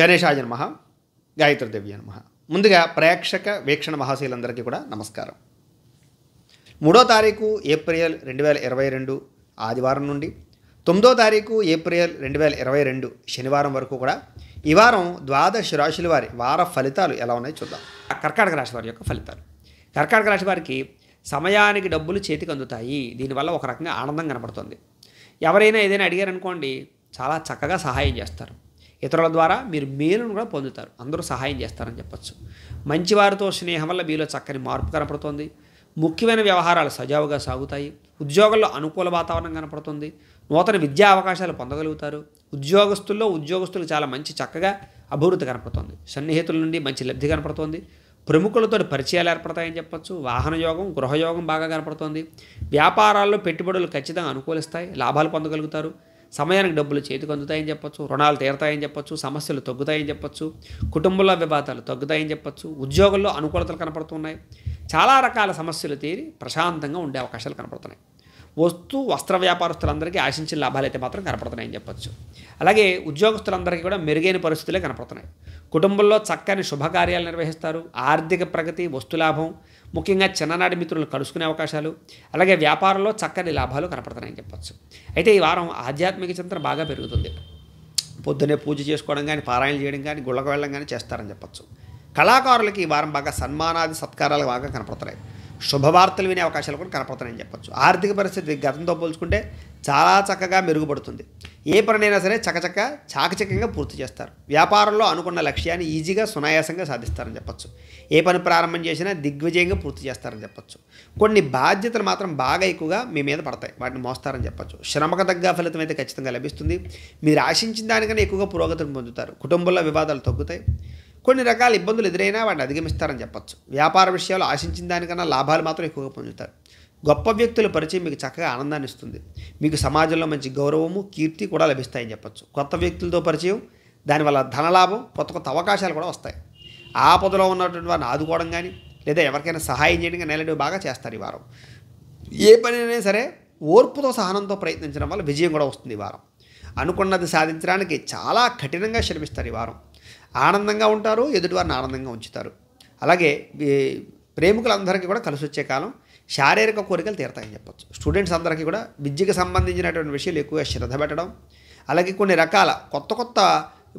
గణేశాయ నమ గాయత్రిదేవి నమ ముందుగా ప్రేక్షక వీక్షణ మహాశీలందరికీ కూడా నమస్కారం మూడో తారీఖు ఏప్రిల్ రెండు వేల ఇరవై రెండు ఆదివారం నుండి తొమ్మిదో తారీఖు ఏప్రిల్ రెండు వేల ఇరవై రెండు శనివారం వరకు కూడా ఈ వారం ద్వాదశ రాశుల వారి వార ఫలితాలు ఎలా ఉన్నాయో చూద్దాం కర్కాటక రాశి వారి యొక్క ఫలితాలు కర్కాటక రాశి వారికి సమయానికి డబ్బులు చేతికి అందుతాయి దీనివల్ల ఒక రకంగా ఆనందం కనపడుతుంది ఎవరైనా ఏదైనా అడిగారనుకోండి చాలా చక్కగా సహాయం చేస్తారు ఇతరుల ద్వారా మీరు మేలును కూడా పొందుతారు అందరూ సహాయం చేస్తారని చెప్పచ్చు మంచివారితో స్నేహం వల్ల మీలో చక్కని మార్పు కనపడుతుంది ముఖ్యమైన వ్యవహారాలు సజావుగా సాగుతాయి ఉద్యోగంలో అనుకూల వాతావరణం కనపడుతుంది నూతన విద్యా అవకాశాలు పొందగలుగుతారు ఉద్యోగస్తుల్లో ఉద్యోగస్తులు చాలా మంచి చక్కగా అభివృద్ధి కనపడుతుంది సన్నిహితుల నుండి మంచి లబ్ధి కనపడుతుంది ప్రముఖులతో పరిచయాలు ఏర్పడతాయని చెప్పొచ్చు వాహన యోగం గృహయోగం బాగా కనపడుతుంది వ్యాపారాల్లో పెట్టుబడులు ఖచ్చితంగా అనుకూలిస్తాయి లాభాలు పొందగలుగుతారు సమయానికి డబ్బులు చేతికి అందుతాయని చెప్పొచ్చు రుణాలు తీరతాయని చెప్పొచ్చు సమస్యలు తగ్గుతాయని చెప్పొచ్చు కుటుంబంలో వివాదాలు తగ్గుతాయని చెప్పొచ్చు ఉద్యోగంలో అనుకూలతలు కనపడుతున్నాయి చాలా రకాల సమస్యలు తీరి ప్రశాంతంగా ఉండే అవకాశాలు కనపడుతున్నాయి వస్తు వస్త్ర వ్యాపారస్తులందరికీ ఆశించిన లాభాలు అయితే మాత్రం కనపడుతున్నాయని చెప్పొచ్చు అలాగే ఉద్యోగస్తులందరికీ కూడా మెరుగైన పరిస్థితులే కనపడుతున్నాయి కుటుంబంలో చక్కని శుభకార్యాలు నిర్వహిస్తారు ఆర్థిక ప్రగతి వస్తులాభం ముఖ్యంగా చిన్ననాటి మిత్రులను కలుసుకునే అవకాశాలు అలాగే వ్యాపారంలో చక్కని లాభాలు కనపడతాయని చెప్పచ్చు అయితే ఈ వారం ఆధ్యాత్మిక చింతన బాగా పెరుగుతుంది పొద్దునే పూజ చేసుకోవడం కానీ పారాయణ చేయడం కానీ గుళ్ళకు వెళ్ళడం కానీ చేస్తారని చెప్పచ్చు కళాకారులకి ఈ వారం బాగా సన్మానాది సత్కారాలు బాగా కనపడుతున్నాయి శుభవార్తలు వినే అవకాశాలు కూడా కనపడుతున్నాయని చెప్పచ్చు ఆర్థిక పరిస్థితి గతంతో పోల్చుకుంటే చాలా చక్కగా మెరుగుపడుతుంది ఏ పనినైనా సరే చకచక చాకచక్యంగా పూర్తి చేస్తారు వ్యాపారంలో అనుకున్న లక్ష్యాన్ని ఈజీగా సునాయాసంగా సాధిస్తారని చెప్పచ్చు ఏ పని ప్రారంభం చేసినా దిగ్విజయంగా పూర్తి చేస్తారని చెప్పచ్చు కొన్ని బాధ్యతలు మాత్రం బాగా ఎక్కువగా మీ మీద పడతాయి వాటిని మోస్తారని చెప్పచ్చు శ్రమకు తగ్గ ఫలితం అయితే ఖచ్చితంగా లభిస్తుంది మీరు ఆశించిన దానికన్నా ఎక్కువగా పురోగతిని పొందుతారు కుటుంబంలో వివాదాలు తగ్గుతాయి కొన్ని రకాల ఇబ్బందులు ఎదురైనా వాటిని అధిగమిస్తారని చెప్పచ్చు వ్యాపార విషయాలు ఆశించిన దానికన్నా లాభాలు మాత్రం ఎక్కువగా పొందుతారు గొప్ప వ్యక్తుల పరిచయం మీకు చక్కగా ఆనందాన్ని ఇస్తుంది మీకు సమాజంలో మంచి గౌరవము కీర్తి కూడా లభిస్తాయని చెప్పచ్చు కొత్త వ్యక్తులతో పరిచయం దానివల్ల ధనలాభం కొత్త కొత్త అవకాశాలు కూడా వస్తాయి ఆపదలో ఉన్నటువంటి వారిని ఆదుకోవడం కానీ లేదా ఎవరికైనా సహాయం చేయడం కానీ నెలలు బాగా చేస్తారు ఈ వారం ఏ పని అయినా సరే ఓర్పుతో సహనంతో ప్రయత్నించడం వల్ల విజయం కూడా వస్తుంది ఈ వారం అనుకున్నది సాధించడానికి చాలా కఠినంగా శ్రమిస్తారు ఈ వారం ఆనందంగా ఉంటారు ఎదుటివారిని ఆనందంగా ఉంచుతారు అలాగే ప్రేమికులందరికీ కూడా కలిసి వచ్చే కాలం శారీరక కోరికలు తీరతాయని చెప్పచ్చు స్టూడెంట్స్ అందరికీ కూడా విద్యకు సంబంధించినటువంటి విషయాలు ఎక్కువగా శ్రద్ధ పెట్టడం అలాగే కొన్ని రకాల కొత్త కొత్త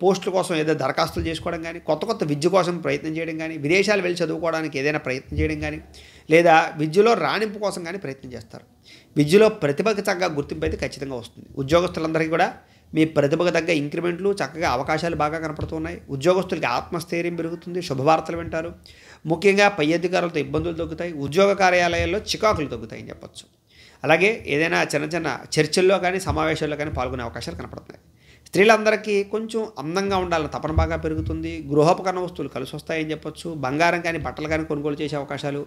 పోస్టుల కోసం ఏదో దరఖాస్తులు చేసుకోవడం కానీ కొత్త కొత్త విద్య కోసం ప్రయత్నం చేయడం కానీ విదేశాలు వెళ్ళి చదువుకోవడానికి ఏదైనా ప్రయత్నం చేయడం కానీ లేదా విద్యలో రాణింపు కోసం కానీ ప్రయత్నం చేస్తారు విద్యలో ప్రతిభకు గుర్తింపు అయితే ఖచ్చితంగా వస్తుంది ఉద్యోగస్తులందరికీ కూడా మీ ప్రతిభకు తగ్గ ఇంక్రిమెంట్లు చక్కగా అవకాశాలు బాగా కనపడుతున్నాయి ఉద్యోగస్తులకి ఆత్మస్థైర్యం పెరుగుతుంది శుభవార్తలు వింటారు ముఖ్యంగా పై అధికారులతో ఇబ్బందులు తగ్గుతాయి ఉద్యోగ కార్యాలయాల్లో చికాకులు తగ్గుతాయి అని అలాగే ఏదైనా చిన్న చిన్న చర్చల్లో కానీ సమావేశాల్లో కానీ పాల్గొనే అవకాశాలు కనపడుతున్నాయి స్త్రీలందరికీ కొంచెం అందంగా ఉండాలని తపన బాగా పెరుగుతుంది గృహోపకరణ వస్తువులు కలిసి వస్తాయని చెప్పొచ్చు బంగారం కానీ బట్టలు కానీ కొనుగోలు చేసే అవకాశాలు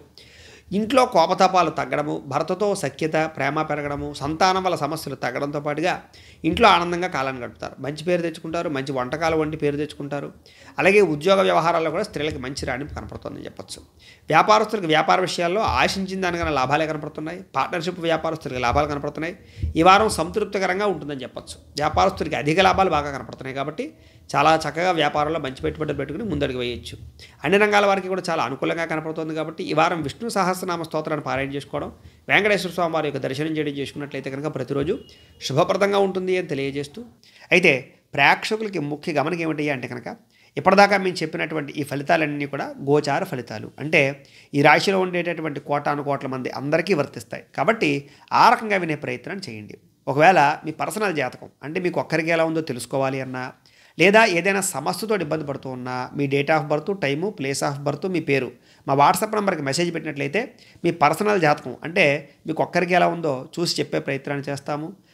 ఇంట్లో కోపతాపాలు తగ్గడము భర్తతో సఖ్యత ప్రేమ పెరగడము సంతానం వల్ల సమస్యలు తగ్గడంతో పాటుగా ఇంట్లో ఆనందంగా కాలాన్ని గడుపుతారు మంచి పేరు తెచ్చుకుంటారు మంచి వంటకాలు వంటి పేరు తెచ్చుకుంటారు అలాగే ఉద్యోగ వ్యవహారాల్లో కూడా స్త్రీలకు మంచి రాణింపు కనపడుతుందని చెప్పొచ్చు వ్యాపారస్తులకు వ్యాపార విషయాల్లో ఆశించిన దానికన్నా లాభాలే కనపడుతున్నాయి పార్ట్నర్షిప్ వ్యాపారస్తులకు లాభాలు కనపడుతున్నాయి ఈ వారం సంతృప్తికరంగా ఉంటుందని చెప్పచ్చు వ్యాపారస్తులకి అధిక లాభాలు బాగా కనపడుతున్నాయి కాబట్టి చాలా చక్కగా వ్యాపారంలో మంచి పెట్టుబడులు పెట్టుకుని ముందడుగు వేయచ్చు అన్ని రంగాల వారికి కూడా చాలా అనుకూలంగా కనపడుతుంది కాబట్టి ఈ వారం విష్ణు సహ సహస్రనామ స్తోత్రాన్ని పారాయణ చేసుకోవడం వెంకటేశ్వర స్వామి వారి యొక్క దర్శనం చేయడం చేసుకున్నట్లయితే కనుక ప్రతిరోజు శుభప్రదంగా ఉంటుంది అని తెలియజేస్తూ అయితే ప్రేక్షకులకి ముఖ్య గమనం ఏమిటయ్యా అంటే కనుక ఇప్పటిదాకా మేము చెప్పినటువంటి ఈ ఫలితాలన్నీ కూడా గోచార ఫలితాలు అంటే ఈ రాశిలో ఉండేటటువంటి కోటాను కోట్ల మంది అందరికీ వర్తిస్తాయి కాబట్టి ఆ రకంగా వినే ప్రయత్నం చేయండి ఒకవేళ మీ పర్సనల్ జాతకం అంటే మీకు ఒక్కరికి ఎలా ఉందో తెలుసుకోవాలి అన్నా లేదా ఏదైనా సమస్యతో ఇబ్బంది పడుతూ ఉన్నా మీ date of birth time place of birth మీ పేరు మా వాట్సాప్ నెంబర్కి మెసేజ్ పెట్టినట్లయితే మీ పర్సనల్ జాతకం అంటే మీకు ఒక్కరికి ఎలా ఉందో చూసి చెప్పే ప్రయత్నాన్ని చేస్తాము